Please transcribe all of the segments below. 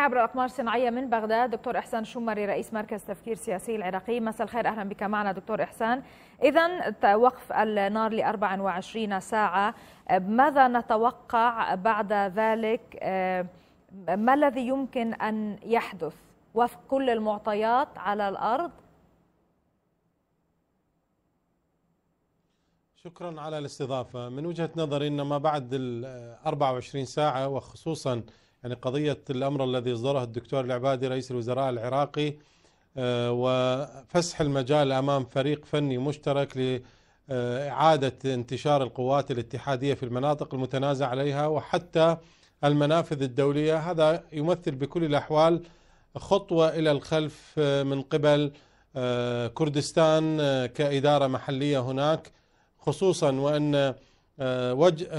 عبر الأقمار الصناعية من بغداد دكتور إحسان شمري رئيس مركز تفكير سياسي العراقي مساء الخير أهلا بك معنا دكتور إحسان إذا وقف النار ل 24 ساعة ماذا نتوقع بعد ذلك آه، ما الذي يمكن أن يحدث وفق كل المعطيات على الأرض شكرا على الاستضافة من وجهة نظري أن ما بعد ال 24 ساعة وخصوصا يعني قضية الأمر الذي إصدره الدكتور العبادي رئيس الوزراء العراقي آه، وفسح المجال أمام فريق فني مشترك لإعادة انتشار القوات الاتحادية في المناطق المتنازع عليها وحتى المنافذ الدولية هذا يمثل بكل الأحوال خطوة إلى الخلف آه، من قبل آه، كردستان كإدارة محلية هناك خصوصا وأن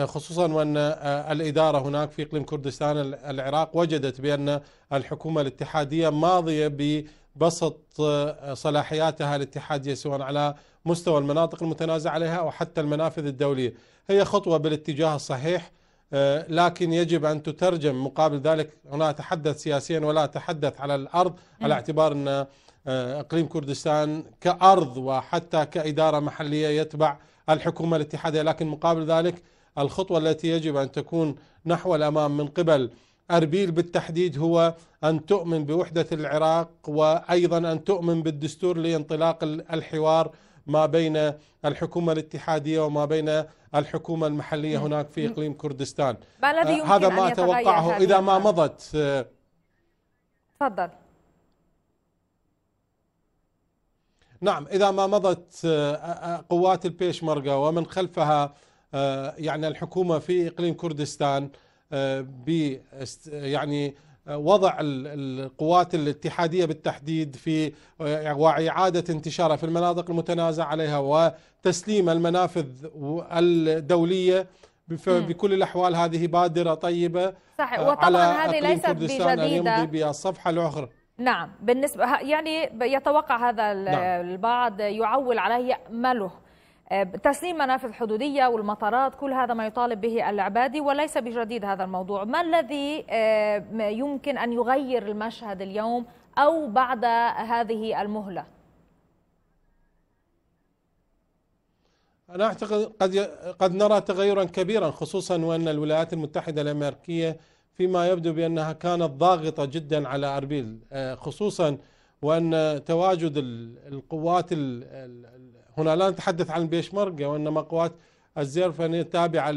خصوصا وان آه، الاداره هناك في اقليم كردستان العراق وجدت بان الحكومه الاتحاديه ماضيه ببسط آه، صلاحياتها الاتحاديه سواء على مستوى المناطق المتنازع عليها او حتى المنافذ الدوليه، هي خطوه بالاتجاه الصحيح آه، لكن يجب ان تترجم مقابل ذلك هنا اتحدث سياسيا ولا اتحدث على الارض على اعتبار ان اقليم كردستان كارض وحتى كاداره محليه يتبع الحكومة الاتحادية لكن مقابل ذلك الخطوة التي يجب أن تكون نحو الأمام من قبل أربيل بالتحديد هو أن تؤمن بوحدة العراق وأيضا أن تؤمن بالدستور لانطلاق الحوار ما بين الحكومة الاتحادية وما بين الحكومة المحلية هناك في إقليم كردستان ما الذي آه، يمكن هذا ما أتوقعه إذا ما مضت آه، تفضل نعم إذا ما مضت آه، آه، آه، قوات البيشمركة ومن خلفها يعني الحكومة في إقليم كردستان ب يعني وضع القوات الاتحاديه بالتحديد في واعاده انتشارها في المناطق المتنازع عليها وتسليم المنافذ الدوليه بكل الاحوال هذه بادره طيبه صحيح وطبعا هذه ليست بجديده يمضي الاخرى نعم بالنسبة يعني يتوقع هذا نعم. البعض يعول عليه أمله آه، تسليم منافذ حدودية والمطارات كل هذا ما يطالب به العبادي وليس بجديد هذا الموضوع ما الذي آه، يمكن أن يغير المشهد اليوم أو بعد هذه المهلة أنا أعتقد قد, قد نرى تغيرا كبيرا خصوصا وأن الولايات المتحدة الأمريكية فيما يبدو بأنها كانت ضاغطة جدا على أربيل آه، خصوصا وأن تواجد القوات هنا لا نتحدث عن البيشمركة وإنما قوات الزيرفاني يعني التابعة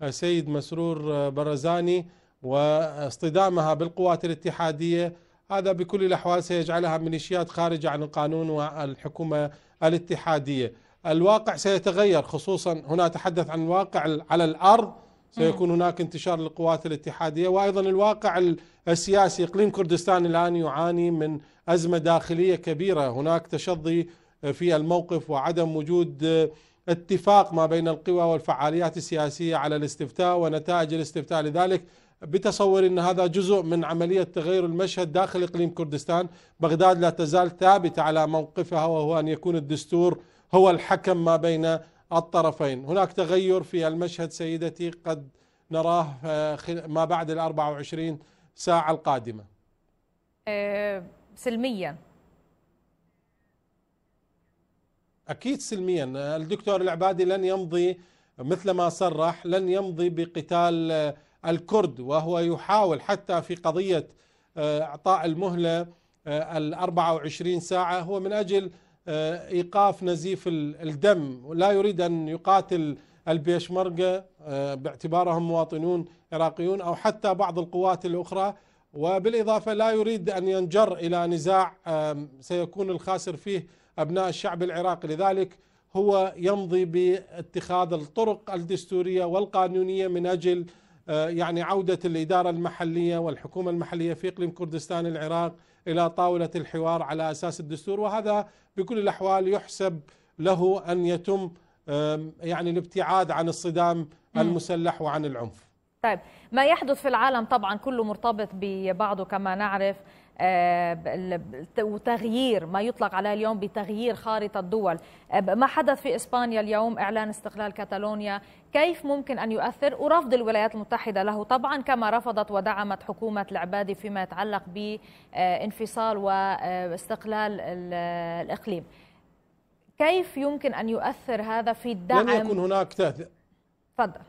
لسيد مسرور آه، برزاني واصطدامها بالقوات الاتحادية هذا بكل الأحوال سيجعلها ميليشيات خارجة عن القانون والحكومة الاتحادية الواقع سيتغير خصوصا هنا أتحدث عن الواقع على الأرض سيكون هناك انتشار للقوات الاتحادية وأيضا الواقع السياسي إقليم كردستان الآن يعاني من أزمة داخلية كبيرة هناك تشظي في الموقف وعدم وجود اتفاق ما بين القوى والفعاليات السياسية على الاستفتاء ونتائج الاستفتاء لذلك بتصور ان هذا جزء من عمليه تغير المشهد داخل اقليم كردستان، بغداد لا تزال ثابته على موقفها وهو ان يكون الدستور هو الحكم ما بين الطرفين هناك تغير في المشهد سيدتي قد نراه ما بعد ال 24 ساعة القادمة آه، سلميا أكيد سلميا الدكتور العبادي لن يمضي مثل ما صرح لن يمضي بقتال الكرد وهو يحاول حتى في قضية آه، إعطاء المهلة آه، ال 24 ساعة هو من أجل آه، ايقاف نزيف الدم لا يريد ان يقاتل البيشمركه آه، باعتبارهم مواطنون عراقيون او حتى بعض القوات الاخرى وبالاضافه لا يريد ان ينجر الى نزاع سيكون الخاسر فيه ابناء الشعب العراقي لذلك هو يمضي باتخاذ الطرق الدستوريه والقانونيه من اجل آه، يعني عوده الاداره المحليه والحكومه المحليه في اقليم كردستان العراق الى طاوله الحوار على اساس الدستور وهذا بكل الاحوال يحسب له ان يتم يعني الابتعاد عن الصدام المسلح وعن العنف. طيب ما يحدث في العالم طبعا كله مرتبط ببعضه كما نعرف وتغيير آه، ما يطلق عليه اليوم بتغيير خارطة الدول آه، ما حدث في إسبانيا اليوم إعلان استقلال كاتالونيا كيف ممكن أن يؤثر ورفض الولايات المتحدة له طبعا كما رفضت ودعمت حكومة العبادي فيما يتعلق بانفصال واستقلال الإقليم كيف يمكن أن يؤثر هذا في الدعم لن يكون هناك تأثير تفضل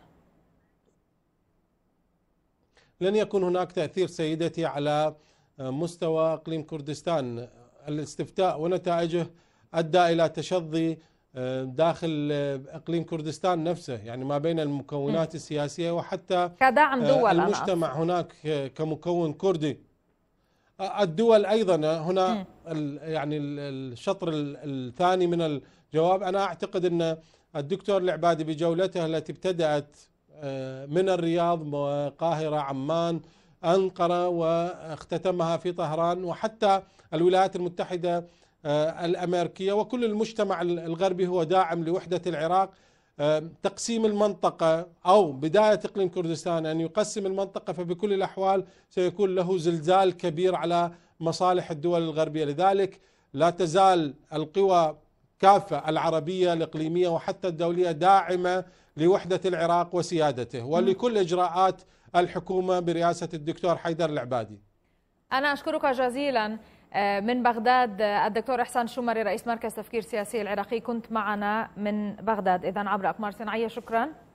لن يكون هناك تأثير سيدتي على مستوى اقليم كردستان الاستفتاء ونتائجه ادى الى تشظي آه، داخل آه، اقليم كردستان نفسه يعني ما بين المكونات السياسيه وحتى آه، كدعم دول المجتمع أنا. هناك كمكون كردي الدول ايضا هنا يعني الشطر الثاني من الجواب انا اعتقد ان الدكتور العبادي بجولته التي ابتدات من الرياض والقاهره عمان أنقرة واختتمها في طهران وحتى الولايات المتحدة آه، الأمريكية وكل المجتمع الغربي هو داعم لوحدة العراق آه، تقسيم المنطقة أو بداية إقليم كردستان أن يقسم المنطقة فبكل الأحوال سيكون له زلزال كبير على مصالح الدول الغربية لذلك لا تزال القوى كافة العربية الإقليمية وحتى الدولية داعمة لوحدة العراق وسيادته ولكل إجراءات الحكومه برئاسه الدكتور حيدر العبادي. انا اشكرك جزيلا آه، من بغداد آه، الدكتور احسان شمري رئيس مركز تفكير سياسي العراقي كنت معنا من بغداد اذا عبر اقمار صناعيه شكرا.